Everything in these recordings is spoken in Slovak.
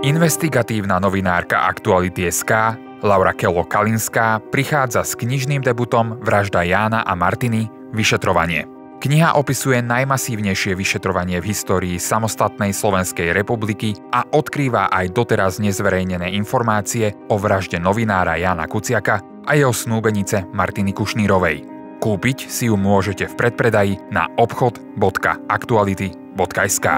Investigatívna novinárka Aktuality SK Laura Kelo Kalinská prichádza s knižným debutom Vražda Jána a Martiny – Vyšetrovanie. Kniha opisuje najmasívnejšie vyšetrovanie v histórii samostatnej Slovenskej republiky a odkrýva aj doteraz nezverejnené informácie o vražde novinára Jana Kuciaka a jeho snúbenice Martiny Kušnírovej. Kúpiť si ju môžete v predpredaji na obchod.aktuality.sk.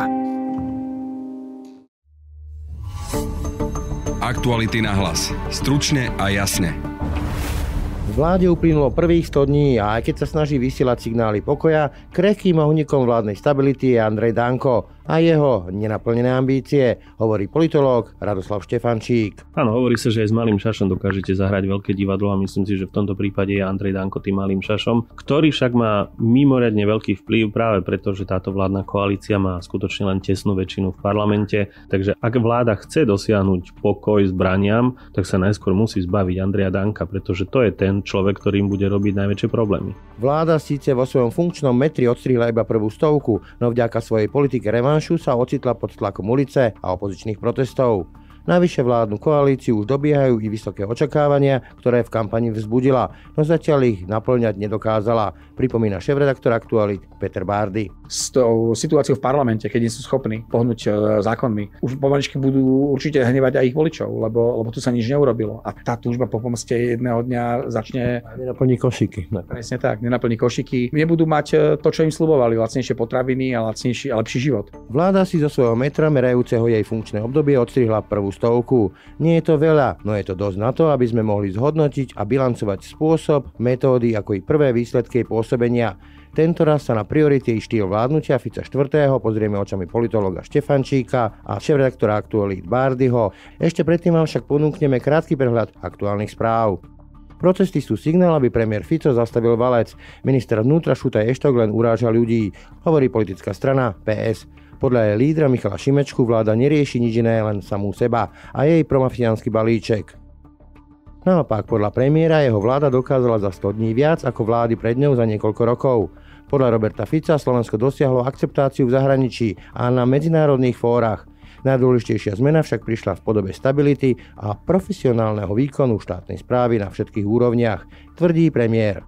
aktuality na hlas. Stručne a jasne. Vláde uplynulo prvých 100 dní a aj keď sa snaží vysielať signály pokoja, krehkým ohnikom vládnej stability je Andrej Danko a jeho nenaplnené ambície, hovorí politológ Radoslav Štefančík. Áno, hovorí sa, že aj s malým šašom dokážete zahrať veľké divadlo a myslím si, že v tomto prípade je Andrej Danko tým malým šašom, ktorý však má mimoriadne veľký vplyv práve preto, že táto vládna koalícia má skutočne len tesnú väčšinu v parlamente. Takže ak vláda chce dosiahnuť pokoj braniam, tak sa najskôr musí zbaviť Andreja Danka, pretože to je ten človek, ktorým bude robiť najväčšie problémy. Vláda síce vo svojom funkčnom metri odstrihla iba prvú stovku, no vďaka svojej politike revan- revanšu sa ocitla pod tlakom ulice a opozičných protestov. Navyše vládnu koalíciu už dobiehajú i vysoké očakávania, ktoré v kampani vzbudila, no zatiaľ ich naplňať nedokázala, pripomína šéf-redaktor Aktualit Peter Bárdy. S tou situáciou v parlamente, keď nie sú schopní pohnúť e, zákonmi, už pomaličky budú určite hnevať aj ich voličov, lebo, lebo tu sa nič neurobilo. A tá túžba po pomste jedného dňa začne... Nenaplní košiky. Presne tak, nenaplní košiky. Nebudú mať e, to, čo im slubovali, lacnejšie potraviny a, lacnejší a lepší život. Vláda si zo svojho metra merajúceho jej funkčné obdobie odstrihla prvú stovku. Nie je to veľa, no je to dosť na to, aby sme mohli zhodnotiť a bilancovať spôsob, metódy, ako i prvé výsledky jej pôsobenia. Tento raz sa na priority i štýl vládnutia Fica IV. pozrieme očami politológa Štefančíka a šéf-redaktora Aktualit Bardyho. Ešte predtým vám však ponúkneme krátky prehľad aktuálnych správ. Protesty sú signál, aby premiér Fico zastavil valec. Minister vnútra Šutaj Eštok len uráža ľudí, hovorí politická strana PS. Podľa jej lídra Michala Šimečku vláda nerieši nič iné, len samú seba a jej promafiánsky balíček. Naopak, podľa premiéra jeho vláda dokázala za 100 dní viac ako vlády pred ňou za niekoľko rokov. Podľa Roberta Fica Slovensko dosiahlo akceptáciu v zahraničí a na medzinárodných fórach. Najdôležitejšia zmena však prišla v podobe stability a profesionálneho výkonu štátnej správy na všetkých úrovniach, tvrdí premiér.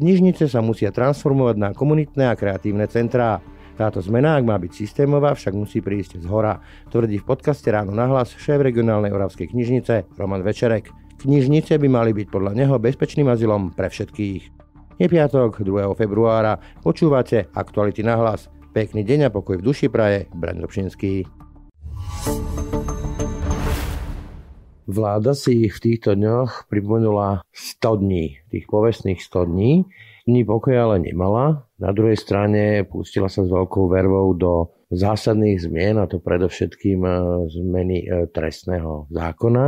Knižnice sa musia transformovať na komunitné a kreatívne centrá. Táto zmena, ak má byť systémová, však musí prísť z hora. Tvrdí v podcaste Ráno nahlas šéf regionálnej oravskej knižnice Roman Večerek. Knižnice by mali byť podľa neho bezpečným azylom pre všetkých. Je piatok, 2. februára, počúvate Aktuality na hlas. Pekný deň a pokoj v duši praje, Brando Pšinský. Vláda si v týchto dňoch pripomenula 100 dní, tých povestných 100 dní. Dní pokoja ale nemala, na druhej strane pustila sa s veľkou vervou do zásadných zmien, a to predovšetkým e, zmeny e, trestného zákona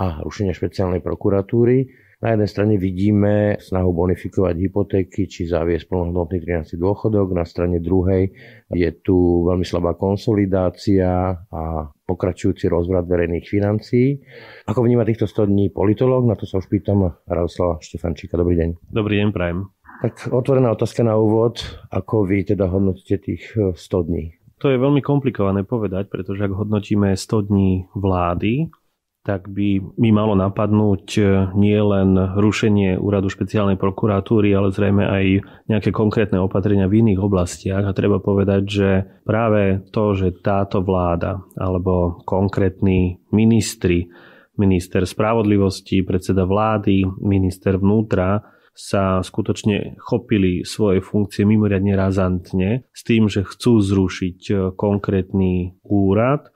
a rušenia špeciálnej prokuratúry. Na jednej strane vidíme snahu bonifikovať hypotéky či zaviesť plnohodnotný 13. dôchodok, na strane druhej je tu veľmi slabá konsolidácia a pokračujúci rozvrat verejných financií. Ako vníma týchto 100 dní politológ? Na to sa už pýtam Radoslava Štefančíka. Dobrý deň. Dobrý deň, prajem. Tak otvorená otázka na úvod, ako vy teda hodnotíte tých 100 e, dní? To je veľmi komplikované povedať, pretože ak hodnotíme 100 dní vlády, tak by mi malo napadnúť e, nie len rušenie úradu špeciálnej prokuratúry, ale zrejme aj nejaké konkrétne opatrenia v iných oblastiach. A treba povedať, že práve to, že táto vláda alebo konkrétni ministri, minister spravodlivosti, predseda vlády, minister vnútra, sa skutočne chopili svoje funkcie mimoriadne razantne s tým, že chcú zrušiť e, konkrétny úrad,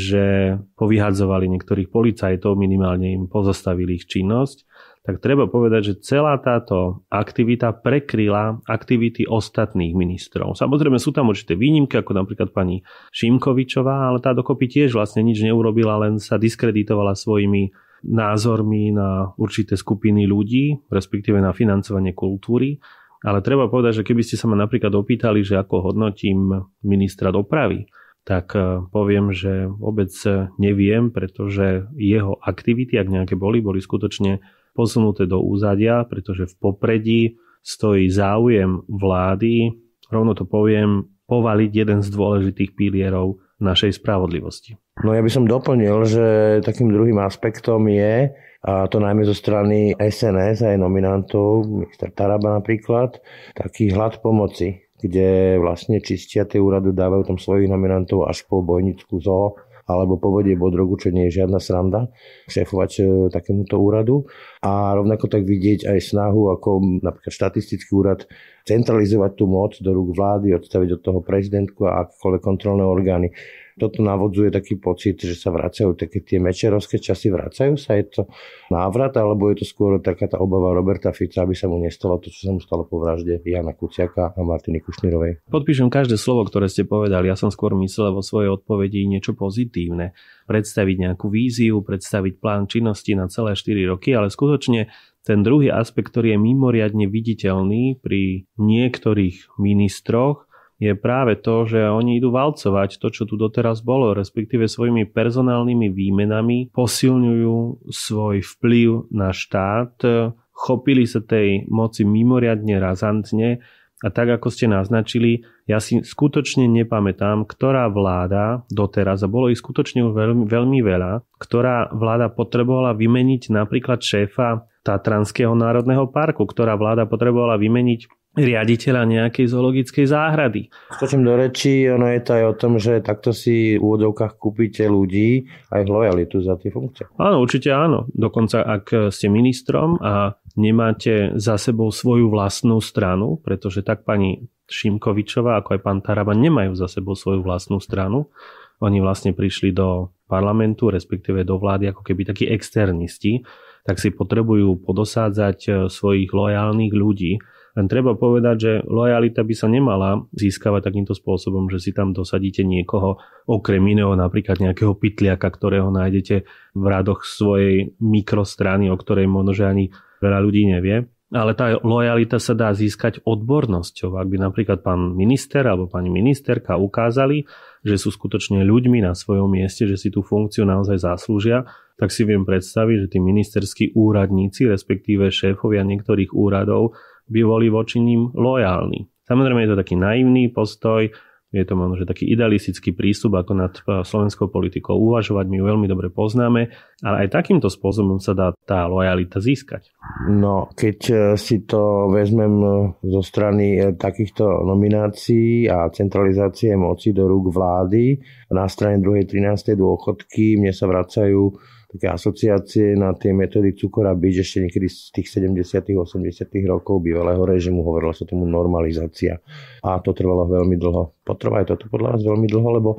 že povyhadzovali niektorých policajtov, minimálne im pozastavili ich činnosť, tak treba povedať, že celá táto aktivita prekryla aktivity ostatných ministrov. Samozrejme sú tam určité výnimky, ako napríklad pani Šimkovičová, ale tá dokopy tiež vlastne nič neurobila, len sa diskreditovala svojimi názormi na určité skupiny ľudí, respektíve na financovanie kultúry. Ale treba povedať, že keby ste sa ma napríklad opýtali, že ako hodnotím ministra dopravy, tak e, poviem, že vôbec neviem, pretože jeho aktivity, ak nejaké boli, boli skutočne posunuté do úzadia, pretože v popredí stojí záujem vlády, rovno to poviem, povaliť jeden z dôležitých pilierov našej spravodlivosti. No ja by som doplnil, že takým druhým aspektom je, a to najmä zo strany SNS aj nominantov, minister Taraba napríklad, taký hlad pomoci, kde vlastne čistia tie úrady dávajú tam svojich nominantov až po bojnickú zoo, alebo povodie Bodrogu, čo nie je žiadna sranda, šéfovať e, takémuto úradu. A rovnako tak vidieť aj snahu, ako napríklad štatistický úrad, centralizovať tú moc do rúk vlády, odstaviť od toho prezidentku a akékoľvek kontrolné orgány toto navodzuje taký pocit, že sa vracajú také tie mečerovské časy, vracajú sa, je to návrat, alebo je to skôr taká tá obava Roberta Fica, aby sa mu nestalo to, čo sa mu stalo po vražde Jana Kuciaka a Martiny Kušnirovej? Podpíšem každé slovo, ktoré ste povedali. Ja som skôr myslel vo svojej odpovedi niečo pozitívne. Predstaviť nejakú víziu, predstaviť plán činnosti na celé 4 roky, ale skutočne ten druhý aspekt, ktorý je mimoriadne viditeľný pri niektorých ministroch, je práve to, že oni idú valcovať to, čo tu doteraz bolo, respektíve svojimi personálnymi výmenami posilňujú svoj vplyv na štát, chopili sa tej moci mimoriadne razantne a tak, ako ste naznačili, ja si skutočne nepamätám, ktorá vláda doteraz, a bolo ich skutočne veľmi, veľmi veľa, ktorá vláda potrebovala vymeniť napríklad šéfa Tatranského národného parku, ktorá vláda potrebovala vymeniť riaditeľa nejakej zoologickej záhrady. Skočím do reči, ono je to aj o tom, že takto si v úvodovkách kúpite ľudí aj lojalitu za tie funkcie. Áno, určite áno. Dokonca ak ste ministrom a nemáte za sebou svoju vlastnú stranu, pretože tak pani Šimkovičová ako aj pán Taraba nemajú za sebou svoju vlastnú stranu. Oni vlastne prišli do parlamentu, respektíve do vlády ako keby takí externisti, tak si potrebujú podosádzať e, svojich lojálnych ľudí, len treba povedať, že lojalita by sa nemala získavať takýmto spôsobom, že si tam dosadíte niekoho okrem iného, napríklad nejakého pytliaka, ktorého nájdete v radoch svojej mikrostrany, o ktorej možno, že ani veľa ľudí nevie. Ale tá lojalita sa dá získať odbornosťou. Ak by napríklad pán minister alebo pani ministerka ukázali, že sú skutočne ľuďmi na svojom mieste, že si tú funkciu naozaj zaslúžia, tak si viem predstaviť, že tí ministerskí úradníci, respektíve šéfovia niektorých úradov, by boli voči ním lojálni. Samozrejme je to taký naivný postoj, je to možno, že taký idealistický prístup, ako nad e, slovenskou politikou uvažovať, my ju veľmi dobre poznáme, ale aj takýmto spôsobom sa dá tá lojalita získať. No, keď e, si to vezmem e, zo strany takýchto nominácií a centralizácie moci do rúk vlády, na strane druhej 13. dôchodky mne sa vracajú také asociácie na tie metódy a byť ešte niekedy z tých 70 80 rokov bývalého režimu, hovorila sa tomu normalizácia. A to trvalo veľmi dlho. Potrvá aj toto podľa vás veľmi dlho, lebo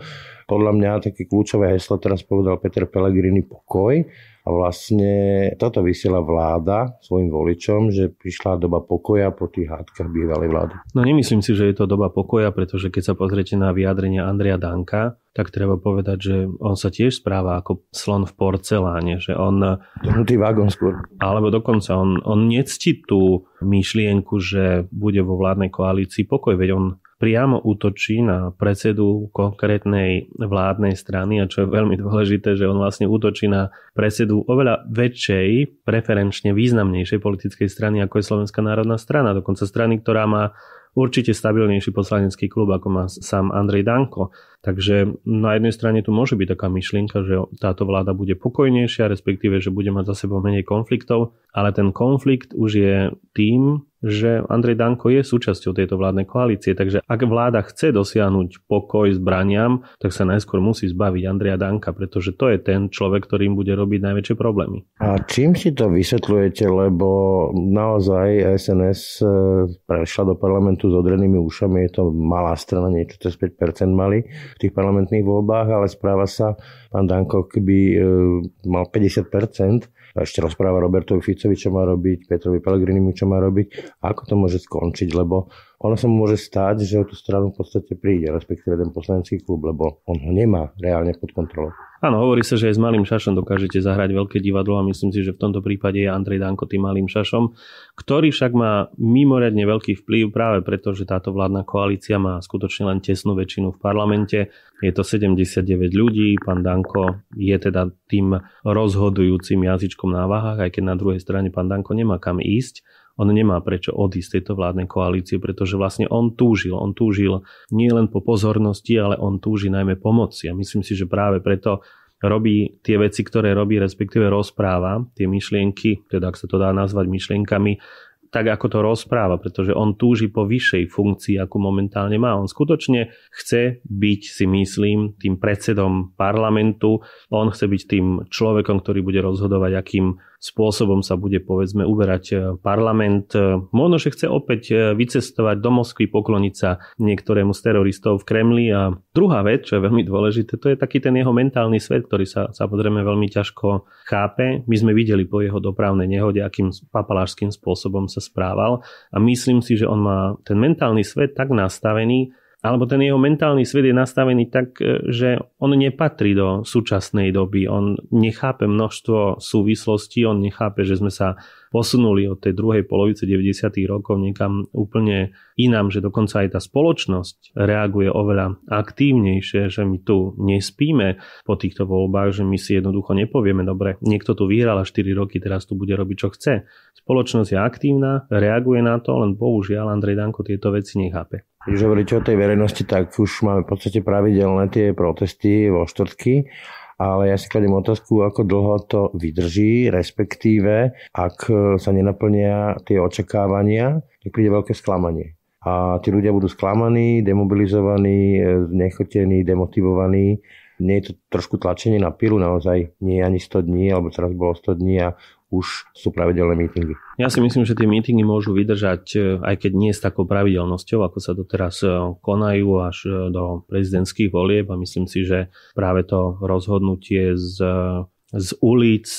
podľa mňa také kľúčové heslo teraz povedal Peter Pellegrini pokoj, a vlastne toto vysiela vláda svojim voličom, že prišla doba pokoja po tých hádkach bývalej vlády. No nemyslím si, že je to doba pokoja, pretože keď sa pozriete na vyjadrenia Andrea Danka, tak treba povedať, že on sa tiež správa ako slon v porceláne, že on... Dohnutý vagón skôr. Alebo dokonca on, on nectí tú myšlienku, že bude vo vládnej koalícii pokoj, veď on priamo útočí na predsedu konkrétnej vládnej strany a čo je veľmi dôležité, že on vlastne útočí na predsedu oveľa väčšej, preferenčne významnejšej politickej strany, ako je Slovenská národná strana, dokonca strany, ktorá má určite stabilnejší poslanecký klub, ako má sám Andrej Danko. Takže na jednej strane tu môže byť taká myšlienka, že táto vláda bude pokojnejšia, respektíve, že bude mať za sebou menej konfliktov, ale ten konflikt už je tým, že Andrej Danko je súčasťou tejto vládnej koalície, takže ak vláda chce dosiahnuť pokoj zbraniam, tak sa najskôr musí zbaviť Andreja Danka, pretože to je ten človek, ktorým bude robiť najväčšie problémy. A čím si to vysvetľujete, lebo naozaj SNS e, prešla do parlamentu s odrenými ušami, je to malá strana, niečo cez 5% mali v tých parlamentných voľbách, ale správa sa, pán Danko keby e, mal 50% ešte rozpráva Robertovi Ficovi, čo má robiť, Petrovi Pellegrinimu, čo má robiť, a ako to môže skončiť, lebo ono sa môže stať, že o tú stranu v podstate príde, respektíve ten poslanecký klub, lebo on ho nemá reálne pod kontrolou. Áno, hovorí sa, že aj s malým šašom dokážete zahrať veľké divadlo a myslím si, že v tomto prípade je Andrej Danko tým malým šašom, ktorý však má mimoriadne veľký vplyv práve preto, že táto vládna koalícia má skutočne len tesnú väčšinu v parlamente. Je to 79 ľudí, pán Danko je teda tým rozhodujúcim jazyčkom na váhach, aj keď na druhej strane pán Danko nemá kam ísť on nemá prečo odísť z tejto vládnej koalície, pretože vlastne on túžil, on túžil nie len po pozornosti, ale on túži najmä pomoci. A myslím si, že práve preto robí tie veci, ktoré robí, respektíve rozpráva tie myšlienky, teda ak sa to dá nazvať myšlienkami, tak ako to rozpráva, pretože on túži po vyššej funkcii, akú momentálne má. On skutočne chce byť, si myslím, tým predsedom parlamentu, on chce byť tým človekom, ktorý bude rozhodovať, akým spôsobom sa bude povedzme uberať e, parlament. E, možno, že chce opäť e, vycestovať do Moskvy, pokloniť sa niektorému z teroristov v Kremli. A druhá vec, čo je veľmi dôležité, to je taký ten jeho mentálny svet, ktorý sa samozrejme veľmi ťažko chápe. My sme videli po jeho dopravnej nehode, akým papalážským spôsobom sa správal a myslím si, že on má ten mentálny svet tak nastavený, alebo ten jeho mentálny svet je nastavený tak, e, že on nepatrí do súčasnej doby, on nechápe množstvo súvislostí, on nechápe, že sme sa posunuli od tej druhej polovice 90. rokov niekam úplne inám, že dokonca aj tá spoločnosť reaguje oveľa aktívnejšie, že my tu nespíme po týchto voľbách, že my si jednoducho nepovieme, dobre, niekto tu vyhral a 4 roky, teraz tu bude robiť, čo chce. Spoločnosť je aktívna, reaguje na to, len bohužiaľ Andrej Danko tieto veci nechápe. Keď už hovoríte o tej verejnosti, tak už máme v podstate pravidelné tie protesty vo štvrtky, ale ja si kladiem otázku, ako dlho to vydrží, respektíve, ak e, sa nenaplnia tie očakávania, tak príde veľké sklamanie. A tí ľudia budú sklamaní, demobilizovaní, e, nechotení, demotivovaní. Nie je to trošku tlačenie na pilu, naozaj nie ani 100 dní, alebo teraz bolo 100 dní a už sú pravidelné mítingy. Ja si myslím, že tie mítingy môžu vydržať, e, aj keď nie s takou pravidelnosťou, ako sa doteraz e, konajú až e, do prezidentských volieb a myslím si, že práve to rozhodnutie z, z ulic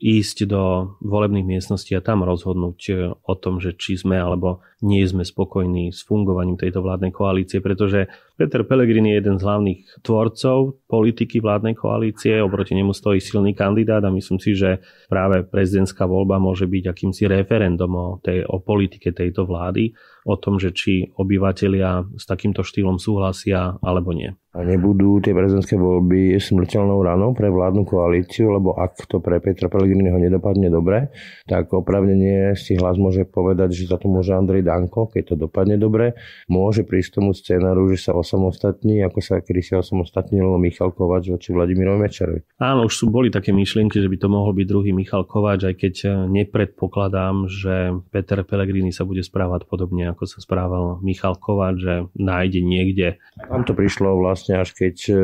ísť do volebných miestností a tam rozhodnúť eh, o tom, že či sme alebo nie sme spokojní s fungovaním tejto vládnej koalície, pretože Peter Pellegrini je jeden z hlavných tvorcov politiky vládnej koalície, oproti nemu stojí silný kandidát a myslím si, že práve prezidentská voľba môže byť akýmsi referendum o, tej, o politike tejto vlády, o tom, že či obyvateľia s takýmto štýlom súhlasia alebo nie. A nebudú tie prezidentské voľby smrteľnou ranou pre vládnu koalíciu, lebo ak to pre Petra Pellegrini človek nedopadne dobre, tak opravnenie si hlas môže povedať, že za to môže Andrej Danko, keď to dopadne dobre. Môže prísť tomu scénaru, že sa osamostatní, ako sa kedy si osamostatnil Michal Kovač voči Vladimirovi Mečerovi. Áno, už sú boli také myšlienky, že by to mohol byť druhý Michal Kovač, aj keď eh, nepredpokladám, že Peter Pellegrini sa bude správať podobne, ako sa správal Michal Kovač, že nájde niekde. Tam to prišlo vlastne, až keď eh,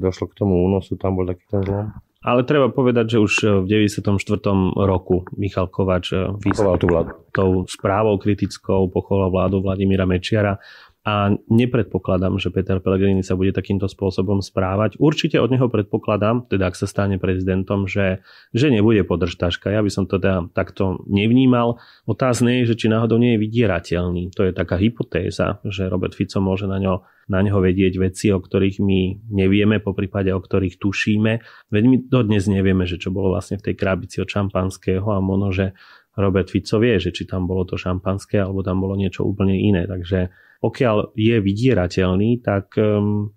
došlo k tomu únosu, tam bol taký ten zlom. Ale treba povedať, že už eh, v 94. roku Michal Kovač vyzval eh, tú vládu. tou správou kritickou pochoval vládu Vladimíra Mečiara a nepredpokladám, že Peter Pellegrini sa bude takýmto spôsobom správať. Určite od neho predpokladám, teda ak sa stane prezidentom, že, že nebude podržtaška. Ja by som to teda takto nevnímal. Otázne je, že či náhodou nie je vydierateľný. To je taká hypotéza, že Robert Fico môže na ňo na neho vedieť veci, o ktorých my nevieme, po prípade o ktorých tušíme. Veď my dodnes nevieme, že čo bolo vlastne v tej krabici od šampanského a možno, že Robert Fico vie, že či tam bolo to šampanské alebo tam bolo niečo úplne iné. Takže pokiaľ je vydierateľný, tak,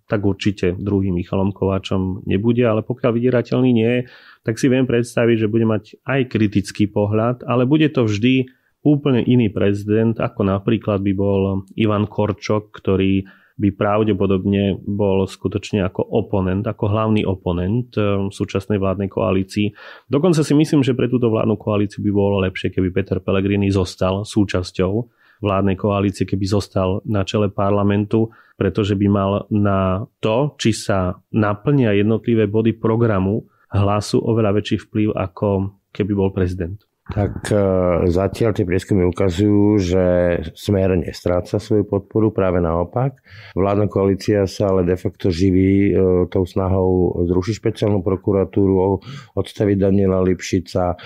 tak určite druhým Michalom Kováčom nebude, ale pokiaľ vydierateľný nie je, tak si viem predstaviť, že bude mať aj kritický pohľad, ale bude to vždy úplne iný prezident, ako napríklad by bol Ivan Korčok, ktorý by pravdepodobne bol skutočne ako oponent, ako hlavný oponent súčasnej vládnej koalícii. Dokonca si myslím, že pre túto vládnu koalíciu by bolo lepšie, keby Peter Pellegrini zostal súčasťou vládnej koalície, keby zostal na čele parlamentu, pretože by mal na to, či sa naplnia jednotlivé body programu hlasu oveľa väčší vplyv ako keby bol prezident tak e, zatiaľ tie prieskumy ukazujú, že smer nestráca svoju podporu, práve naopak. Vládna koalícia sa ale de facto živí e, tou snahou zrušiť špeciálnu prokuratúru, odstaviť Daniela Lipšica, e,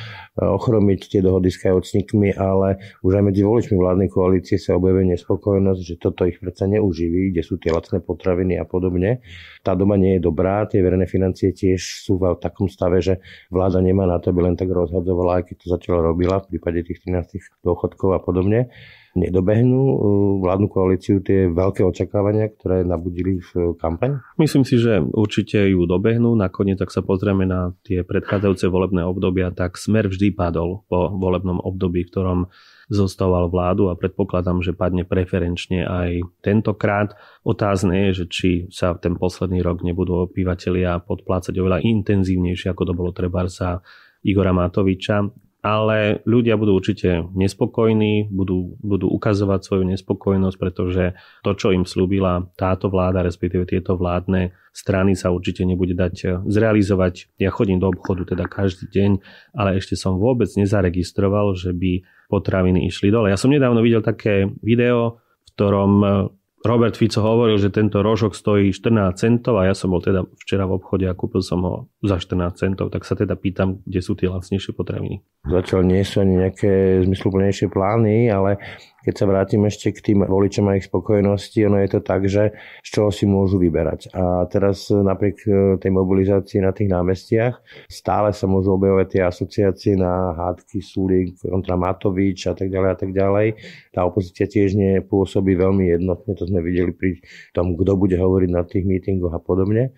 ochromiť tie dohody s kajocníkmi, ale už aj medzi voličmi vládnej koalície sa objavuje nespokojnosť, že toto ich predsa neuživí, kde sú tie lacné potraviny a podobne. Tá doma nie je dobrá, tie verejné financie tiež sú v takom stave, že vláda nemá na to, aby len tak rozhodovala, aj keď to zatiaľ zatiaľ robila v prípade tých 13 dôchodkov a podobne, nedobehnú eh, vládnu koalíciu tie veľké očakávania, ktoré nabudili v eh, kampaň? Myslím si, že určite ju dobehnú. Nakoniec, ak sa pozrieme na tie predchádzajúce volebné obdobia, tak smer vždy padol po volebnom období, v ktorom zostával vládu a predpokladám, že padne preferenčne aj tentokrát. Otázne je, že či sa ten posledný rok nebudú obyvateľia podplácať oveľa intenzívnejšie, ako to bolo treba za Igora Matoviča ale ľudia budú určite nespokojní, budú, budú ukazovať svoju nespokojnosť, pretože to, čo im slúbila táto vláda, respektíve tieto vládne strany sa určite nebude dať eh, zrealizovať. Ja chodím do obchodu teda každý deň, ale ešte som vôbec nezaregistroval, že by potraviny išli dole. Ja som nedávno videl také video, v ktorom eh, Robert Fico hovoril, že tento rožok stojí 14 centov a ja som bol teda včera v obchode a kúpil som ho za 14 centov, tak sa teda pýtam, kde sú tie lacnejšie potraviny. Začal nie sú ani nejaké zmysluplnejšie plány, ale keď sa vrátim ešte k tým voličom a ich spokojnosti, ono je to tak, že z čoho si môžu vyberať. A teraz napriek e, tej mobilizácii na tých námestiach stále sa môžu objavovať tie asociácie na hádky Sulík kontra Matovič a tak ďalej a tak ďalej. Tá opozícia tiež nepôsobí veľmi jednotne, to sme videli pri tom, kto bude hovoriť na tých mítingoch a podobne.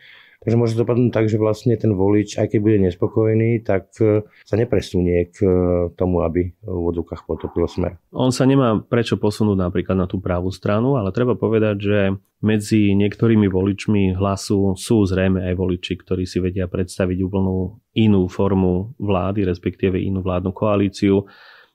Takže môže to dopadnúť tak, že vlastne ten volič, aj keď bude nespokojný, tak e, sa nepresunie k e, tomu, aby v vodokách potopil smer. On sa nemá prečo posunúť napríklad na tú pravú stranu, ale treba povedať, že medzi niektorými voličmi hlasu sú zrejme aj voliči, ktorí si vedia predstaviť úplnú inú formu vlády, respektíve inú vládnu koalíciu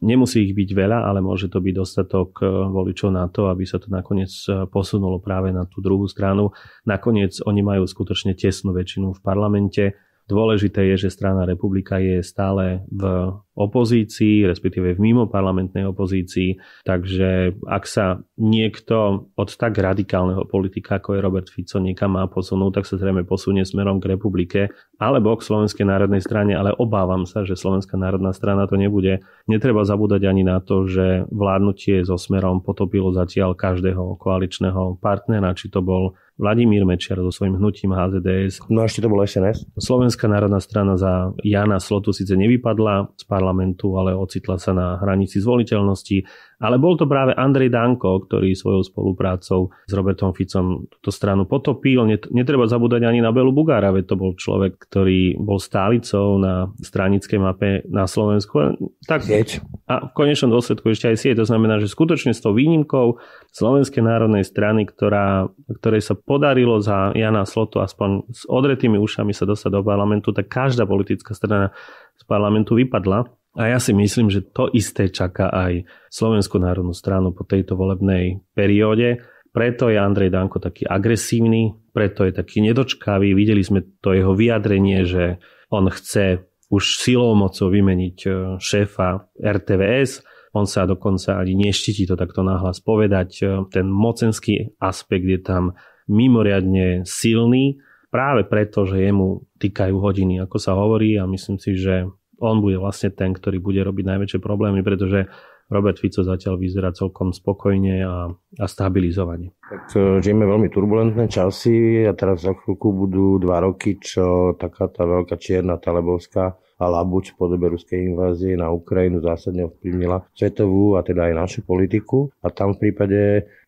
Nemusí ich byť veľa, ale môže to byť dostatok e, voličov na to, aby sa to nakoniec e, posunulo práve na tú druhú stranu. Nakoniec oni majú skutočne tesnú väčšinu v parlamente Dôležité je, že strana republika je stále v opozícii, respektíve v mimoparlamentnej opozícii, takže ak sa niekto od tak radikálneho politika, ako je Robert Fico, niekam má posunúť, tak sa zrejme posunie smerom k republike alebo k Slovenskej národnej strane, ale obávam sa, že Slovenská národná strana to nebude. Netreba zabúdať ani na to, že vládnutie so smerom potopilo zatiaľ každého koaličného partnera, či to bol Vladimír Mečiar so svojím hnutím HZDS. No ešte to bolo SNS. Slovenská národná strana za Jana Slotu síce nevypadla z parlamentu, ale ocitla sa na hranici zvoliteľnosti. Ale bol to práve Andrej Danko, ktorý svojou spoluprácou s Robertom Ficom túto stranu potopil. Netreba zabúdať ani na Belu Bugára, veď to bol človek, ktorý bol stálicou na stranickej mape na Slovensku. Tak, Sieť. A v konečnom dôsledku ešte aj sieť. To znamená, že skutočne s tou výnimkou Slovenskej národnej strany, ktorá, ktorej sa podarilo za Jana Slotu aspoň s odretými ušami sa dostať do parlamentu, tak každá politická strana z parlamentu vypadla. A ja si myslím, že to isté čaká aj Slovenskú národnú stranu po tejto volebnej perióde. Preto je Andrej Danko taký agresívny, preto je taký nedočkavý. Videli sme to jeho vyjadrenie, že on chce už silou mocou vymeniť e, šéfa RTVS. On sa dokonca ani neštití to takto náhlas povedať. E, ten mocenský aspekt je tam mimoriadne silný práve preto, že jemu týkajú hodiny, ako sa hovorí a myslím si, že on bude vlastne ten, ktorý bude robiť najväčšie problémy, pretože Robert Fico zatiaľ vyzerá celkom spokojne a, a stabilizovane. Tak e, žijeme veľmi turbulentné časy a teraz za chvíľku budú dva roky, čo taká tá veľká čierna talebovská a labuč v podobe ruskej invázie na Ukrajinu zásadne ovplyvnila svetovú a teda aj našu politiku. A tam v prípade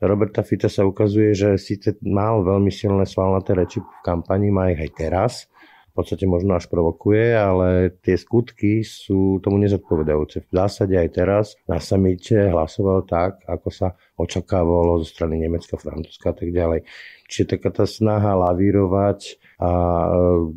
Roberta Fica sa ukazuje, že síce mal veľmi silné svalnaté reči v kampani, má ich aj teraz, v podstate možno až provokuje, ale tie skutky sú tomu nezodpovedajúce. V zásade aj teraz na samite hlasoval tak, ako sa očakávalo zo strany Nemecka, Francúzska a tak ďalej. Čiže taká tá snaha lavírovať a e,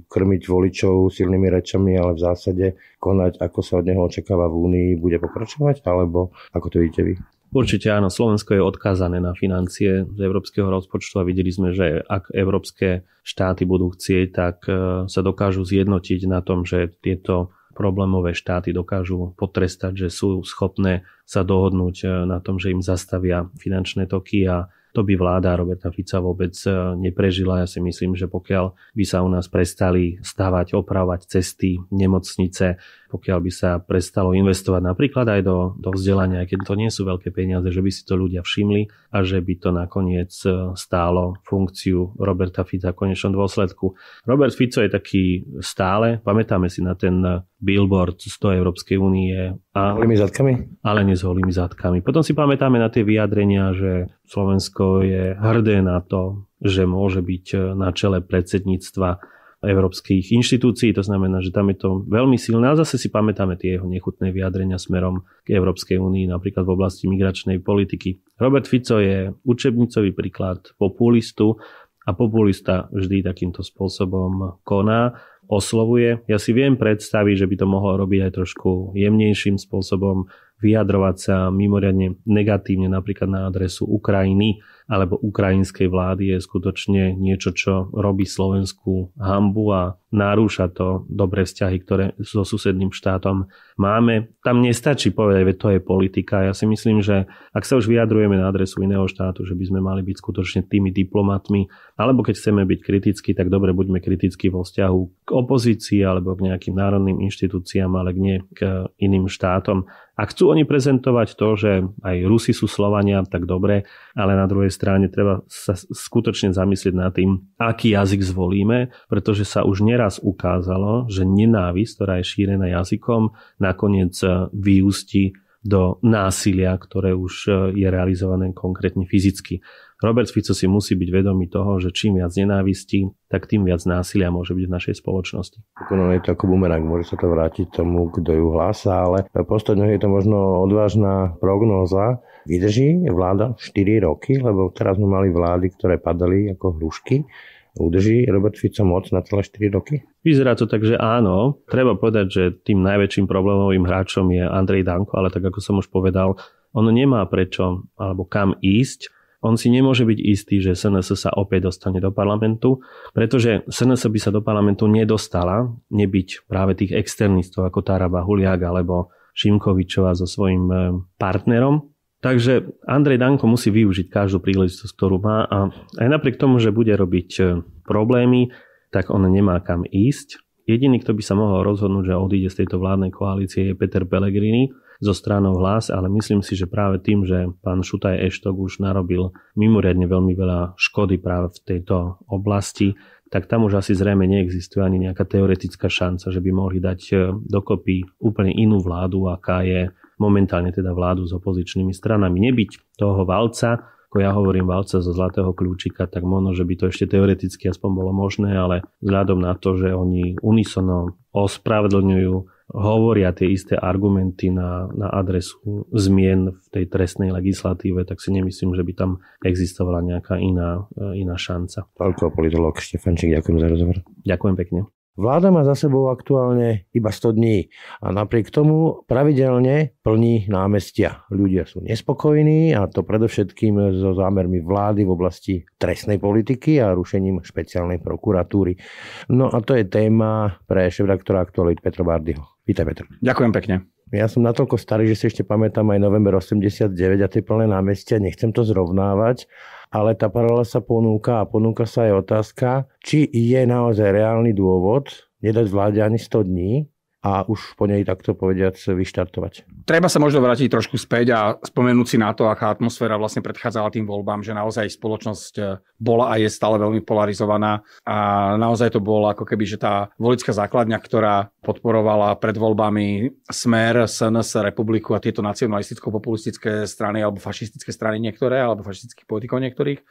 krmiť voličov silnými rečami, ale v zásade konať, ako sa od neho očakáva v Únii, bude pokračovať, alebo ako to vidíte vy? Určite áno, Slovensko je odkázané na financie z európskeho rozpočtu a videli sme, že ak európske štáty budú chcieť, tak e, sa dokážu zjednotiť na tom, že tieto problémové štáty dokážu potrestať, že sú schopné sa dohodnúť e, na tom, že im zastavia finančné toky a to by vláda Roberta Fica vôbec e, neprežila. Ja si myslím, že pokiaľ by sa u nás prestali stavať, opravovať cesty, nemocnice, pokiaľ by sa prestalo investovať napríklad aj do, do vzdelania, keď to nie sú veľké peniaze, že by si to ľudia všimli a že by to nakoniec e, stálo funkciu Roberta Fica v konečnom dôsledku. Robert Fico je taký stále, pamätáme si na ten billboard toho Európskej únie. A, holými zadkami? Ale nie s holými zadkami. Potom si pamätáme na tie vyjadrenia, že Slovensko je hrdé na to, že môže byť eh, na čele predsedníctva európskych inštitúcií, to znamená, že tam je to veľmi silné a zase si pamätáme tie jeho nechutné vyjadrenia smerom k Európskej únii, napríklad v oblasti migračnej politiky. Robert Fico je učebnicový príklad populistu a populista vždy takýmto spôsobom koná, oslovuje. Ja si viem predstaviť, že by to mohol robiť aj trošku jemnejším spôsobom, vyjadrovať sa mimoriadne negatívne napríklad na adresu Ukrajiny alebo ukrajinskej vlády je skutočne niečo, čo robí Slovensku hambu a narúša to dobré vzťahy, ktoré so susedným štátom máme. Tam nestačí povedať, že to je politika. Ja si myslím, že ak sa už vyjadrujeme na adresu iného štátu, že by sme mali byť skutočne tými diplomatmi, alebo keď chceme byť kritickí, tak dobre buďme kritickí vo vzťahu k opozícii alebo k nejakým národným inštitúciám, ale nie k iným štátom. Ak chcú oni prezentovať to, že aj Rusi sú Slovania, tak dobre, ale na druhej strane treba sa skutočne zamyslieť nad tým, aký jazyk zvolíme, pretože sa už neraz ukázalo, že nenávisť, ktorá je šírená jazykom, nakoniec e, vyústi do násilia, ktoré už e, je realizované konkrétne fyzicky. Robert Fico si musí byť vedomý toho, že čím viac nenávistí, tak tým viac násilia môže byť v našej spoločnosti. No, je to ako bumerang, môže sa to vrátiť tomu, kto ju hlása, ale posledne je to možno odvážna prognóza. Vydrží vláda 4 roky, lebo teraz sme mali vlády, ktoré padali ako hrušky. Udrží Robert Fico moc na celé 4 roky? Vyzerá to tak, že áno. Treba povedať, že tým najväčším problémovým hráčom je Andrej Danko, ale tak ako som už povedal, on nemá prečo alebo kam ísť on si nemôže byť istý, že SNS sa opäť dostane do parlamentu, pretože SNS by sa do parlamentu nedostala nebyť práve tých externistov ako Taraba Huliak alebo Šimkovičová so svojím e, partnerom. Takže Andrej Danko musí využiť každú príležitosť, ktorú má a aj napriek tomu, že bude robiť e, problémy, tak on nemá kam ísť. Jediný, kto by sa mohol rozhodnúť, že odíde z tejto vládnej koalície je Peter Pellegrini, zo stranou hlas, ale myslím si, že práve tým, že pán Šutaj Eštok už narobil mimoriadne veľmi veľa škody práve v tejto oblasti, tak tam už asi zrejme neexistuje ani nejaká teoretická šanca, že by mohli dať e, dokopy úplne inú vládu, aká je momentálne teda vládu s opozičnými stranami. Nebyť toho valca, ako ja hovorím valca zo zlatého kľúčika, tak možno, že by to ešte teoreticky aspoň bolo možné, ale vzhľadom na to, že oni unisono ospravedlňujú hovoria tie isté argumenty na, na adresu zmien v tej trestnej legislatíve, tak si nemyslím, že by tam existovala nejaká iná, e, iná šanca. Toľko politolog Štefančík, ďakujem za rozhovor. Ďakujem pekne. Vláda má za sebou aktuálne iba 100 dní a napriek tomu pravidelne plní námestia. Ľudia sú nespokojní a to predovšetkým so zámermi vlády v oblasti trestnej politiky a rušením špeciálnej prokuratúry. No a to je téma pre šéf aktuálit aktualit Bardyho. Vítaj, Petr. Ďakujem pekne. Ja som natoľko starý, že si ešte pamätám aj november 89 a tie plné námestia. Nechcem to zrovnávať, ale tá paralela sa ponúka a ponúka sa aj otázka, či je naozaj reálny dôvod nedať vláde ani 100 dní, a už po nej takto povediac vyštartovať. Treba sa možno vrátiť trošku späť a spomenúť si na to, aká atmosféra vlastne predchádzala tým voľbám, že naozaj spoločnosť eh, bola a je stále veľmi polarizovaná a naozaj to bolo ako keby, že tá volická základňa, ktorá podporovala pred voľbami Smer, SNS, Republiku a tieto nacionalisticko-populistické strany alebo fašistické strany niektoré, alebo fašistických politikov niektorých,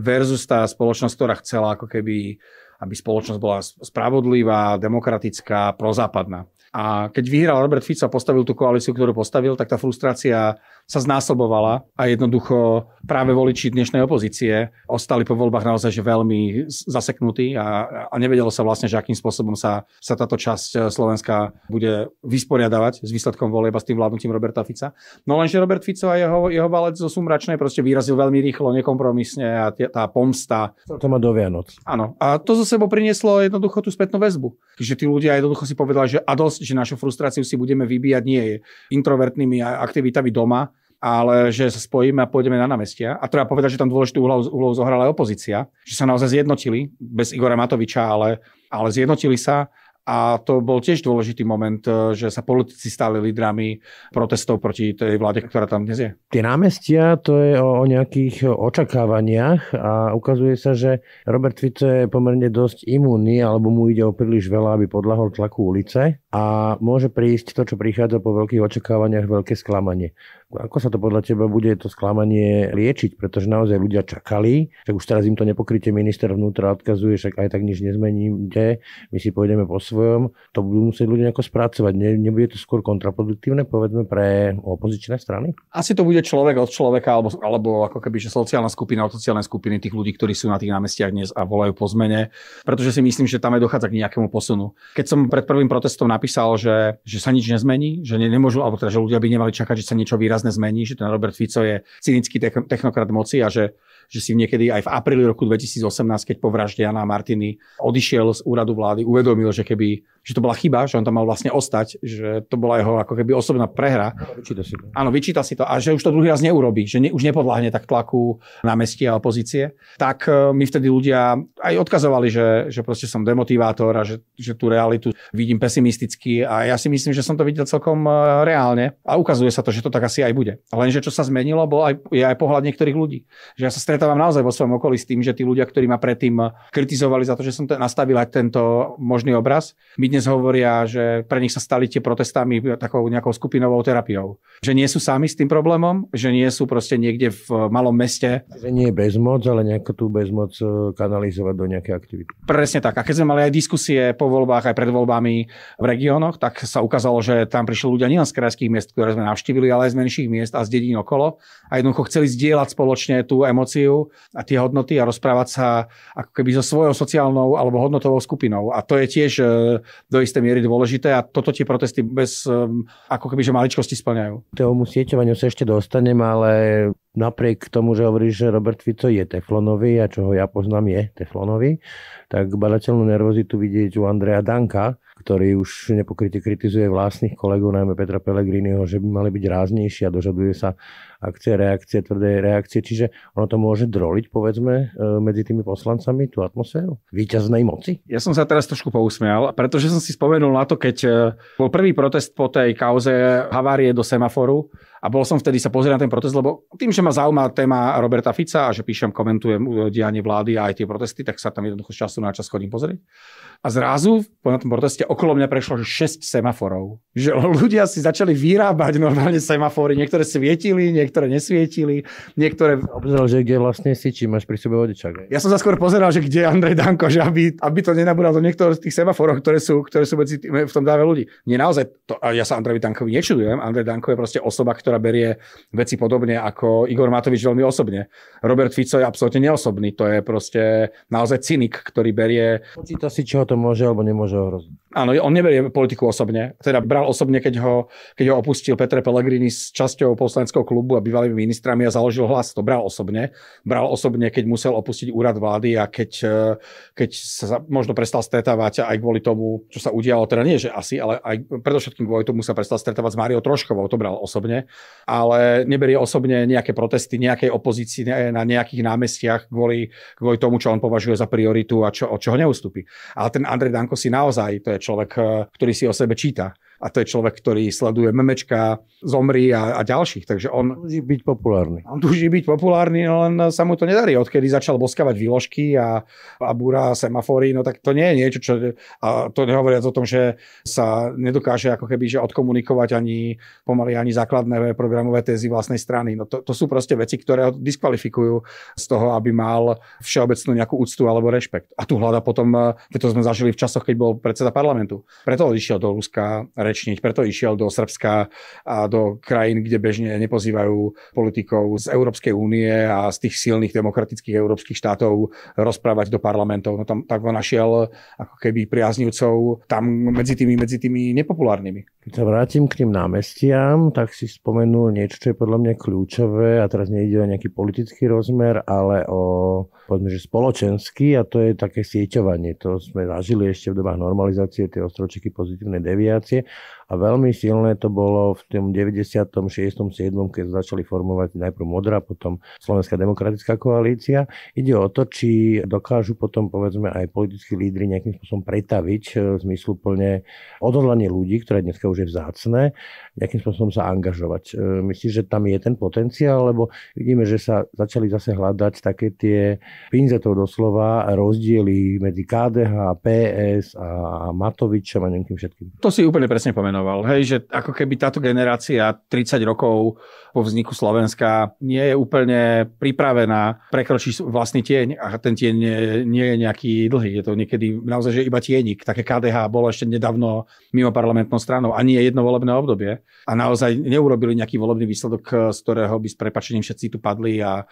versus tá spoločnosť, ktorá chcela ako keby aby spoločnosť bola spravodlivá, demokratická, prozápadná. A keď vyhral Robert Fico a postavil tú koalíciu, ktorú postavil, tak tá frustrácia sa znásobovala a jednoducho práve voliči dnešnej opozície ostali po voľbách naozaj že veľmi zaseknutí a, a nevedelo sa vlastne, že akým spôsobom sa, sa táto časť e, Slovenska bude vysporiadavať s výsledkom volieb a s tým vládnutím Roberta Fica. No lenže Robert Fico a jeho, jeho valec zo Sumračnej proste vyrazil veľmi rýchlo, nekompromisne a t- tá pomsta. To má do Vianoc. Áno. A to zo sebou prinieslo jednoducho tú spätnú väzbu. Že tí ľudia jednoducho si povedali, že a dosť, že našu frustráciu si budeme vybíjať nie introvertnými aktivitami doma, ale že sa spojíme a pôjdeme na námestia. A treba povedať, že tam dôležitú úlohu, úlohu zohrala aj opozícia, že sa naozaj zjednotili, bez Igora Matoviča, ale, ale zjednotili sa a to bol tiež dôležitý moment, e, že sa politici stali lídrami protestov proti tej vláde, ktorá tam dnes je. Tie námestia, to je o, o nejakých očakávaniach a ukazuje sa, že Robert Fico je pomerne dosť imúnny, alebo mu ide o príliš veľa, aby podľahol tlaku ulice a môže prísť to, čo prichádza po veľkých očakávaniach, veľké sklamanie. Ako sa to podľa teba bude to sklamanie liečiť? Pretože naozaj ľudia čakali, tak už teraz im to nepokrytie minister vnútra odkazuje, však aj tak nič nezmeníte, my si pôjdeme po svojom. To budú musieť ľudia nejako spracovať. Ne, nebude to skôr kontraproduktívne, povedzme, pre opozičné strany? Asi to bude človek od človeka, alebo, alebo ako keby, že sociálna skupina od sociálnej skupiny tých ľudí, ktorí sú na tých námestiach dnes a volajú po zmene, pretože si myslím, že tam aj dochádza k nejakému posunu. Keď som pred prvým protestom napísal, že, že sa nič nezmení, že ne, nemôžu, alebo teda, že ľudia by nemali čakať, že sa niečo výrazne výrazne zmení, že ten Robert Fico je cynický technokrat moci a že že si niekedy aj v apríli roku 2018, keď po vražde Jana Martiny odišiel z úradu vlády, uvedomil, že keby, že to bola chyba, že on tam mal vlastne ostať, že to bola jeho ako keby osobná prehra. No, vyčíta si to. Áno, vyčíta si to a že už to druhý raz neurobí, že ne, už nepodláhne tak tlaku námestia a opozície. Tak e, mi vtedy ľudia aj odkazovali, že, že proste som demotivátor a že, že tú realitu vidím pesimisticky a ja si myslím, že som to videl celkom e, reálne a ukazuje sa to, že to tak asi aj bude. Lenže čo sa zmenilo, bol aj, je aj pohľad niektorých ľudí. Že ja sa stretám stretávam naozaj vo svojom okolí s tým, že tí ľudia, ktorí ma predtým kritizovali za to, že som ten, nastavil aj tento možný obraz, mi dnes hovoria, že pre nich sa stali tie protestami takou nejakou skupinovou terapiou. Že nie sú sami s tým problémom, že nie sú proste niekde v malom meste. Že nie je bezmoc, ale nejako tú bezmoc e, kanalizovať do nejakej aktivity. Presne tak. A keď sme mali aj diskusie po voľbách, aj pred voľbami v regiónoch, tak sa ukázalo, že tam prišli ľudia nielen z krajských miest, ktoré sme navštívili, ale aj z menších miest a z dedín okolo. A jednoducho chceli zdieľať spoločne tú emociu narratív a tie hodnoty a rozprávať sa ako keby so svojou sociálnou alebo hodnotovou skupinou. A to je tiež e, do istej miery dôležité a toto tie protesty bez e, ako keby že maličkosti splňajú. Tomu sieťovaniu sa ešte dostanem, ale napriek tomu, že hovoríš, že Robert Fico je teflonový a čo ho ja poznám je teflonový, tak badateľnú nervozitu vidieť u Andreja Danka, ktorý už nepokryte kritizuje vlastných kolegov, najmä Petra Pellegriniho, že by mali byť ráznejší a dožaduje sa akcie, reakcie, tvrdé reakcie. Čiže ono to môže droliť, povedzme, e, medzi tými poslancami tú atmosféru výťaznej moci. Ja som sa teraz trošku pousmial, pretože som si spomenul na to, keď e, bol prvý protest po tej kauze havárie do semaforu a bol som vtedy sa pozrieť na ten protest, lebo tým, že ma zaujíma téma Roberta Fica a že píšem, komentujem eh, dianie vlády a aj tie protesty, tak sa tam jednoducho z času na čas chodím pozrieť. A zrazu po tom proteste okolo mňa prešlo 6 semaforov. Že ľudia si začali vyrábať normálne semafory. Niektoré svietili, niektoré nesvietili, niektoré... Obzeral, že kde vlastne si, či máš pri sebe vodičak. Ja som sa skôr pozeral, že kde je Andrej Danko, že aby, aby to nenabúral do niektorých z tých semaforov, ktoré sú, ktoré sú medzi tým, eh, v tom dáve ľudí. Nie naozaj, to, ja sa Andrej Dankovi nečudujem. Andrej Danko je proste osoba, ktorá ktorá berie veci podobne ako Igor Matovič veľmi osobne. Robert Fico je absolútne neosobný, to je proste naozaj cynik, ktorý berie... Počíta si, čo ho to môže alebo nemôže ohroziť. Áno, on neberie politiku osobne. Teda bral osobne, keď ho, keď ho opustil Petre Pellegrini s časťou poslaneckého klubu a bývalými ministrami a založil hlas. To bral osobne. Bral osobne, keď musel opustiť úrad vlády a keď, e, keď sa možno prestal stretávať aj kvôli tomu, čo sa udialo. Teda nie, že asi, ale aj predovšetkým kvôli tomu sa prestal stretávať s Máriou Troškovou. To bral osobne. Ale neberie osobne nejaké protesty nejakej opozícii na nejakých námestiach kvôli, kvôli tomu, čo on považuje za prioritu a čo, od čoho neustúpi. Ale ten Andrej Danko si naozaj, to je človek, e, ktorý si o sebe číta a to je človek, ktorý sleduje memečka, zomri a, a ďalších, takže on... Túži byť populárny. On túži byť populárny, no len sa mu to nedarí. Odkedy začal boskavať výložky a, a búra semafory, no tak to nie je niečo, čo... A to nehovoria o tom, že sa nedokáže ako keby že odkomunikovať ani pomaly ani základné programové tézy vlastnej strany. No to, to sú proste veci, ktoré ho diskvalifikujú z toho, aby mal všeobecnú nejakú úctu alebo rešpekt. A tu hľada potom, keď eh, to sme zažili v časoch, keď bol predseda parlamentu. Preto odišiel do Ruska, rečniť, preto išiel do Srbska a do krajín, kde bežne nepozývajú politikov z Európskej únie a z tých silných demokratických európskych štátov rozprávať do parlamentov. No tam tak ho našiel ako keby priaznivcov tam medzi tými, medzi tými nepopulárnymi. Keď sa vrátim k tým námestiam, tak si spomenul niečo, čo je podľa mňa kľúčové a teraz nejde o nejaký politický rozmer, ale o povedzme, že spoločenský a to je také sieťovanie. To sme zažili ešte v dobách normalizácie, tie ostročiky pozitívnej deviácie a veľmi silné to bolo v tom 96. 7. keď začali formovať najprv Modrá, potom Slovenská demokratická koalícia. Ide o to, či dokážu potom povedzme aj politickí lídry nejakým spôsobom pretaviť e, plne odhodlanie ľudí, ktoré dneska už je vzácne, nejakým spôsobom sa angažovať. E, Myslím, že tam je ten potenciál, lebo vidíme, že sa začali zase hľadať také tie pinzetov doslova rozdiely medzi KDH, PS a Matovičom a nejakým všetkým. To si úplne presne pomenul vymenoval. Hej, že ako keby táto generácia 30 rokov po vzniku Slovenska nie je úplne pripravená prekročiť vlastný tieň a ten tieň nie, nie je nejaký dlhý. Je to niekedy naozaj, že iba tienik. Také KDH bolo ešte nedávno mimo parlamentnou stranou ani je jedno volebné obdobie. A naozaj neurobili nejaký volebný výsledok, z ktorého by s prepačením všetci tu padli a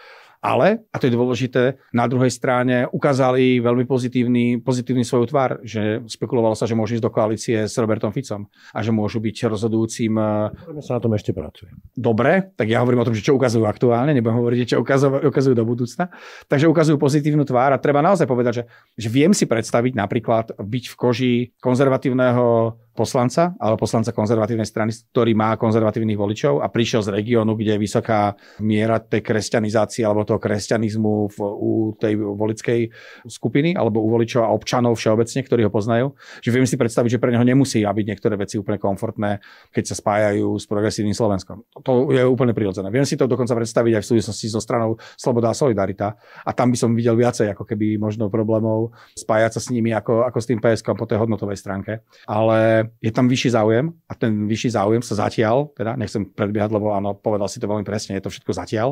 ale, a to je dôležité, na druhej strane ukázali veľmi pozitívny, pozitívny svoj tvár, že spekulovalo sa, že môžu ísť do koalície s Robertom Ficom a že môžu byť rozhodujúcim. E, sa na tom ešte pracuje. Dobre, tak ja hovorím o tom, že čo ukazujú aktuálne, nebudem hovoriť, čo ukazujú, ukazujú do budúcna. Takže ukazujú pozitívnu tvár a treba naozaj povedať, že, že viem si predstaviť napríklad byť v koži konzervatívneho poslanca, ale poslanca konzervatívnej strany, ktorý má konzervatívnych voličov a prišiel z regiónu, kde je vysoká miera tej kresťanizácie alebo toho kresťanizmu v, u tej volickej skupiny alebo u voličov a občanov všeobecne, ktorí ho poznajú. Že viem si predstaviť, že pre neho nemusí byť niektoré veci úplne komfortné, keď sa spájajú s progresívnym Slovenskom. To je úplne prirodzené. Viem si to dokonca predstaviť aj v súvislosti so stranou Sloboda a Solidarita. A tam by som videl viacej ako keby možno problémov spájať sa s nimi ako, ako s tým PSK po tej hodnotovej stránke. Ale je tam vyšší záujem a ten vyšší záujem sa zatiaľ, teda nechcem predbiehať, lebo áno, povedal si to veľmi presne, je to všetko zatiaľ,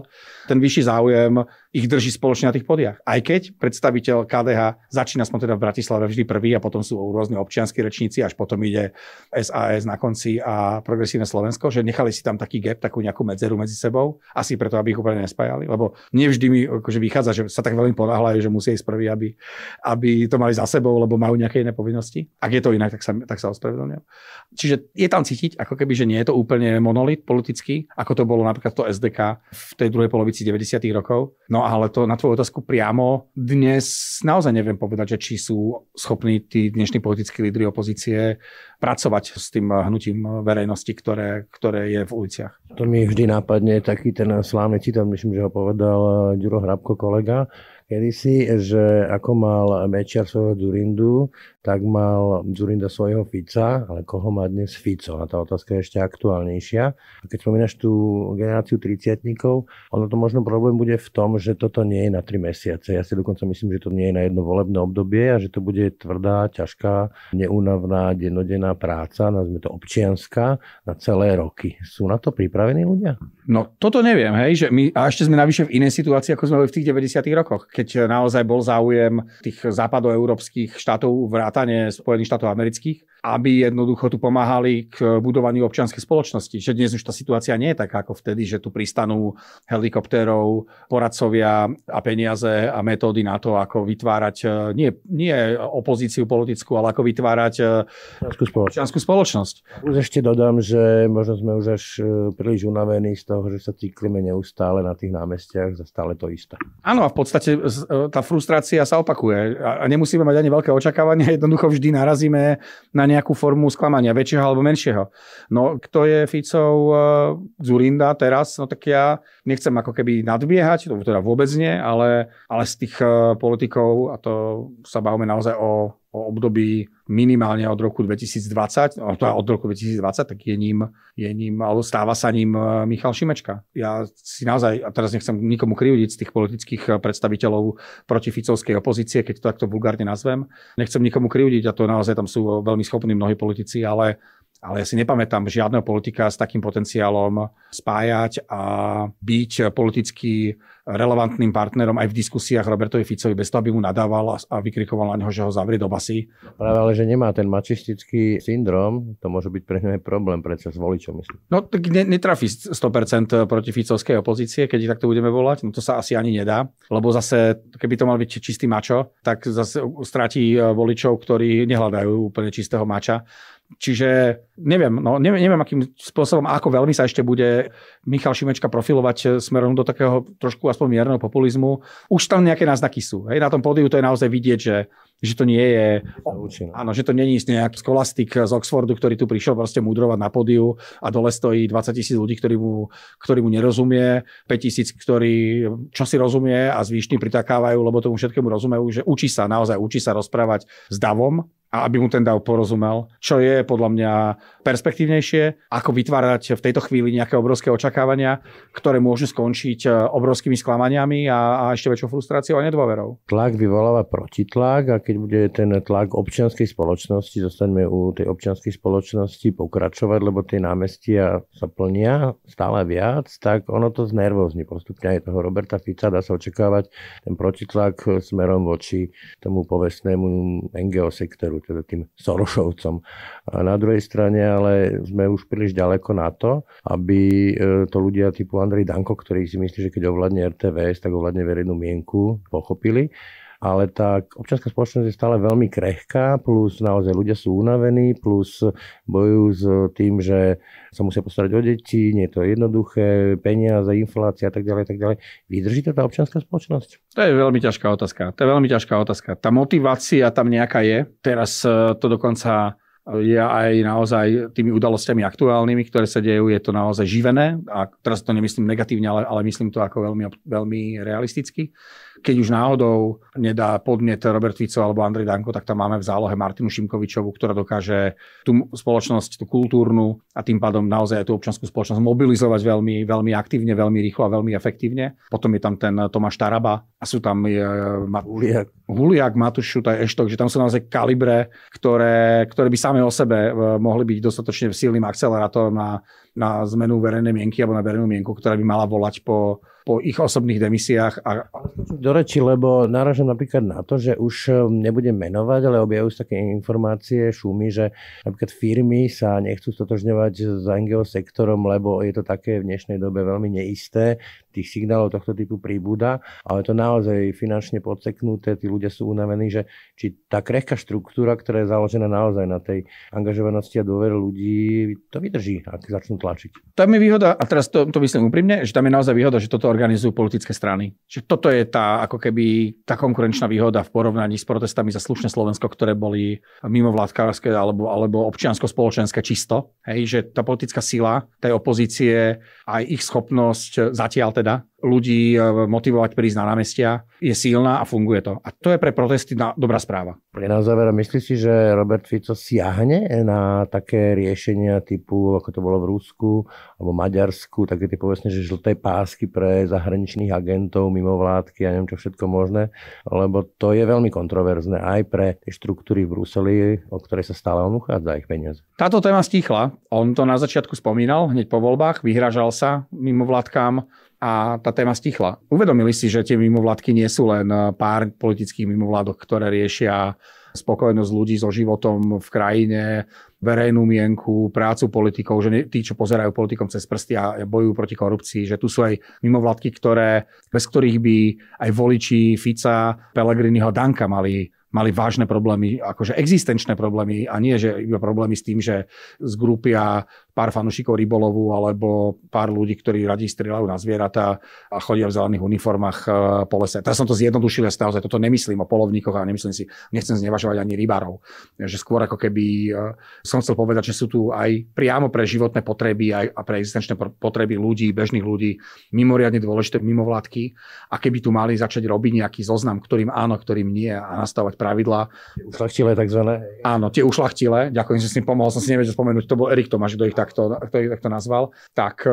ten vyšší záujem ich drží spoločne na tých podiach. Aj keď predstaviteľ KDH začína sme teda v Bratislave vždy prvý a potom sú rôzne občianskí rečníci, až potom ide SAS na konci a progresívne Slovensko, že nechali si tam taký gap, takú nejakú medzeru medzi sebou, asi preto, aby ich úplne nespájali, lebo nevždy mi akože vychádza, že sa tak veľmi ponáhľajú, že musia ísť prvý, aby, aby to mali za sebou, lebo majú nejaké iné povinnosti. Ak je to inak, tak sa, tak sa ospravedlňujem. Čiže je tam cítiť, ako keby, že nie je to úplne monolit politický, ako to bolo napríklad to SDK v tej druhej polovici 90. rokov. No ale to na tvoju otázku priamo dnes naozaj neviem povedať, že či sú schopní tí dnešní politickí lídry opozície pracovať s tým hnutím verejnosti, ktoré, ktoré je v uliciach. To mi vždy nápadne taký ten slávny citát, myslím, že ho povedal Ďuro Hrabko kolega, kedysi, že ako mal Mečiar svojho Durindu, tak mal Zurinda svojho Fica, ale koho má dnes Fico? A tá otázka je ešte aktuálnejšia. A keď spomínaš tú generáciu 30 ono to možno problém bude v tom, že toto nie je na 3 mesiace. Ja si dokonca myslím, že to nie je na jedno volebné obdobie a že to bude tvrdá, ťažká, neúnavná, dennodenná práca, nazvime to občianská, na celé roky. Sú na to pripravení ľudia? No toto neviem, hej, že my, a ešte sme navyše v inej situácii, ako sme boli v tých 90 rokoch, keď naozaj bol záujem tých západoeurópskych štátov vrátane Spojených štátov amerických, aby jednoducho tu pomáhali k budovaniu občianskej spoločnosti. Že dnes už tá situácia nie je taká ako vtedy, že tu pristanú helikoptérov, poradcovia a peniaze a metódy na to, ako vytvárať e, nie, nie opozíciu politickú, ale ako vytvárať e, občianskú spoločnosť. spoločnosť. Už ešte dodám, že možno sme už až e, príliš unavení z toho, že sa cyklíme neustále na tých námestiach za stále to isté. Áno, a v podstate tá frustrácia sa opakuje a nemusíme mať ani veľké očakávania, jednoducho vždy narazíme na nejakú formu sklamania, väčšieho alebo menšieho. No kto je Ficov uh, Zurinda teraz, no tak ja nechcem ako keby nadbiehať, to teda vôbec nie, ale, ale z tých uh, politikov, a to sa bavíme naozaj o o období minimálne od roku 2020, teda od roku 2020, tak je ním, je ním, alebo stáva sa ním e, Michal Šimečka. Ja si naozaj, a teraz nechcem nikomu kriudiť z tých politických e, predstaviteľov proti Ficovskej opozície, keď to takto vulgárne nazvem, nechcem nikomu kriudiť a to naozaj tam sú veľmi schopní mnohí politici, ale ale ja si nepamätám žiadneho politika s takým potenciálom spájať a byť politicky relevantným partnerom aj v diskusiách Robertovi Ficovi, bez toho, aby mu nadával a vykrikoval na neho, že ho zavrie do basy. Práve ale, že nemá ten mačistický syndrom, to môže byť pre ňa problém, prečo s voličom myslím. No tak ne, netrafí 100% eh, proti Ficovskej opozície, keď ich takto budeme volať, no to sa asi ani nedá, lebo zase, keby to mal byť čistý mačo, tak zase stráti eh, voličov, ktorí nehľadajú úplne čistého mača. Čiže neviem, no, neviem, neviem, akým spôsobom, ako veľmi sa ešte bude Michal Šimečka profilovať e, smerom do takého trošku aspoň mierneho populizmu. Už tam nejaké náznaky sú. Hej? Na tom pódiu to je naozaj vidieť, že, že to nie je... Zaučené. Áno, že to není nejaký skolastik z Oxfordu, ktorý tu prišiel proste mudrovať na pódiu a dole stojí 20 tisíc ľudí, ktorí mu, ktorí mu nerozumie, 5 tisíc, ktorí čo si rozumie a zvyšní pritakávajú, lebo tomu všetkému rozumejú, že učí sa, naozaj učí sa rozprávať s davom, a aby mu ten dav porozumel, čo je podľa mňa perspektívnejšie, ako vytvárať v tejto chvíli nejaké obrovské očakávania, ktoré môžu skončiť e, obrovskými sklamaniami a, a ešte väčšou frustráciou a nedôverou. Tlak vyvoláva protitlak a keď bude ten tlak občianskej spoločnosti, zostaňme u tej občianskej spoločnosti pokračovať, lebo tie námestia sa plnia stále viac, tak ono to znervozní postupne aj toho Roberta Fica. Dá sa očakávať ten protitlak smerom voči tomu povestnému NGO sektoru, teda tým Sorošovcom. A na druhej strane zmene, ale sme už príliš ďaleko na to, aby e, to ľudia typu Andrej Danko, ktorý si myslí, že keď ovládne RTVS, tak ovládne verejnú mienku, pochopili ale tá občianská spoločnosť je stále veľmi krehká, plus naozaj ľudia sú unavení, plus bojujú s tým, že sa musia postarať o deti, nie je to jednoduché, peniaze, inflácia a tak ďalej, tak ďalej. Vydrží to tá občianská spoločnosť? To je veľmi ťažká otázka. To je veľmi ťažká otázka. Tá motivácia tam nejaká je. Teraz e, to dokonca je aj naozaj tými udalosťami aktuálnymi, ktoré sa dejú, je to naozaj živené. A teraz to nemyslím negatívne, ale, ale myslím to ako veľmi, veľmi realisticky keď už náhodou nedá podnet Robert Fico alebo Andrej Danko, tak tam máme v zálohe Martinu Šimkovičovu, ktorá dokáže tú spoločnosť, tú kultúrnu a tým pádom naozaj aj tú občanskú spoločnosť mobilizovať veľmi, veľmi aktívne, veľmi rýchlo a veľmi efektívne. Potom je tam ten Tomáš Taraba a sú tam je, ma, Huliak, Huliak to Šutaj, Eštok, že tam sú naozaj kalibre, ktoré, ktoré by same o sebe e, mohli byť dostatočne silným akcelerátorom na, na zmenu verejnej mienky alebo na verejnú mienku, ktorá by mala volať po po ich osobných demisiách. A... Do reči, lebo náražam napríklad na to, že už eh, nebudem menovať, ale objavujú sa také informácie, šumy, že napríklad firmy sa nechcú stotožňovať s NGO sektorom, lebo je to také v dnešnej dobe veľmi neisté tých signálov tohto typu príbuda, ale to naozaj finančne podseknuté, tí ľudia sú unavení, že či tá krehká štruktúra, ktorá je založená naozaj na tej angažovanosti a dôvere ľudí, to vydrží, ak začnú tlačiť. Tam je výhoda, a teraz to, to myslím úprimne, že tam je naozaj výhoda, že toto organizujú politické strany. Že toto je tá ako keby tá konkurenčná výhoda v porovnaní s protestami za slušné Slovensko, ktoré boli vládkárske alebo, alebo občiansko-spoločenské čisto. Hej, že tá politická sila tej opozície a ich schopnosť zatiaľ teda ľudí e, motivovať prísť na námestia, je silná a funguje to. A to je pre protesty na dobrá správa. Pre na záver, myslíš si, že Robert Fico siahne na také riešenia typu, ako to bolo v Rusku alebo Maďarsku, také tie povesne, že žlté pásky pre zahraničných agentov, mimovládky a neviem čo všetko možné, lebo to je veľmi kontroverzné aj pre tie štruktúry v Bruseli, o ktoré sa stále on uchádza ich peniaze. Táto téma stichla. On to na začiatku spomínal, hneď po voľbách, vyhražal sa mimovládkám, a tá téma stichla. Uvedomili si, že tie mimovládky nie sú len eh, pár politických mimovládok, ktoré riešia spokojnosť ľudí so životom v krajine, verejnú mienku, prácu politikov, že tí, čo pozerajú politikom cez prsty a bojujú proti korupcii, že tu sú aj mimovládky, ktoré, bez ktorých by aj voliči Fica, Pelegriniho, Danka mali mali vážne problémy, akože existenčné problémy a nie, že iba problémy s tým, že zgrúpia pár fanúšikov rybolovu alebo pár ľudí, ktorí radi strieľajú na zvieratá a chodia v zelených uniformách eh, po lese. Teraz som to zjednodušil, ja naozaj toto nemyslím o polovníkoch a nemyslím si, nechcem znevažovať ani rybárov. Že skôr ako keby eh, som chcel povedať, že sú tu aj priamo pre životné potreby aj, a pre existenčné potreby ľudí, bežných ľudí, mimoriadne dôležité mimovládky. A keby tu mali začať robiť nejaký zoznam, ktorým áno, ktorým nie a nastavovať pravidlá. Ušlachtilé takzvané. Áno, tie ušlachtilé. Ďakujem, že si s tým pomohol, som si nevedel spomenúť, to bol Erik Tomáš, kto ich tak to, tak to nazval, tak eh,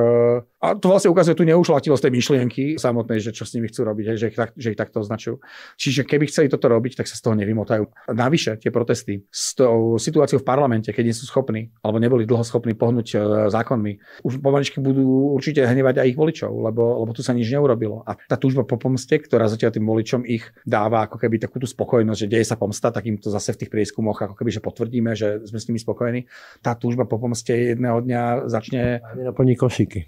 a to vlastne ukazuje tu neušlatilosť tej myšlienky samotnej, že čo s nimi chcú robiť, že, ich tak, že ich takto označujú. Čiže keby chceli toto robiť, tak sa z toho nevymotajú. Navyše tie protesty s tou situáciou v parlamente, keď nie sú schopní alebo neboli dlho schopní pohnúť e, zákonmi, už pomaličky budú určite hnevať aj ich voličov, lebo, lebo tu sa nič neurobilo. A tá túžba po pomste, ktorá zatiaľ tým voličom ich dáva ako keby takú tú spokojnosť, že deje sa pomsta, tak im to zase v tých prieskumoch ako keby, že potvrdíme, že sme s nimi spokojní. Tá túžba po pomste jedného dňa začne... Nenaplní košíky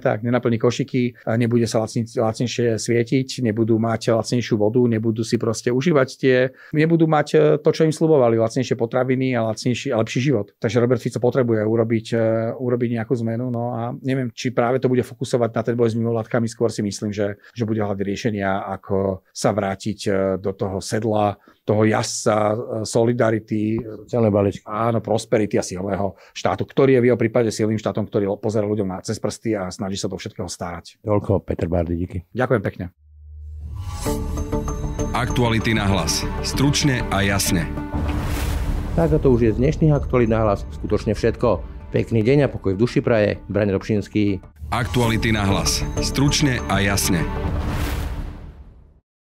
tak, nenaplní košiky, nebude sa lacne, lacnejšie svietiť, nebudú mať lacnejšiu vodu, nebudú si proste užívať tie, nebudú mať e, to, čo im slubovali, lacnejšie potraviny a, lacnejší, a lepší život. Takže Robert Fico potrebuje urobiť, e, urobiť nejakú zmenu, no a neviem, či práve to bude fokusovať na ten boj s mimovládkami, skôr si myslím, že, že bude hľadať riešenia, ako sa vrátiť e, do toho sedla toho jasa, e, solidarity, sociálne balíčky. Áno, prosperity a silného štátu, ktorý je v jeho prípade silným štátom, ktorý pozera ľuďom na cez prsty a snaží sa do všetkého starať. Toľko, Peter Bardy, díky. Ďakujem pekne. Aktuality na hlas. Stručne a jasne. Tak a to už je z dnešných aktualít na hlas skutočne všetko. Pekný deň a pokoj v duši praje. Braň Robšinský. Aktuality na hlas. Stručne a jasne.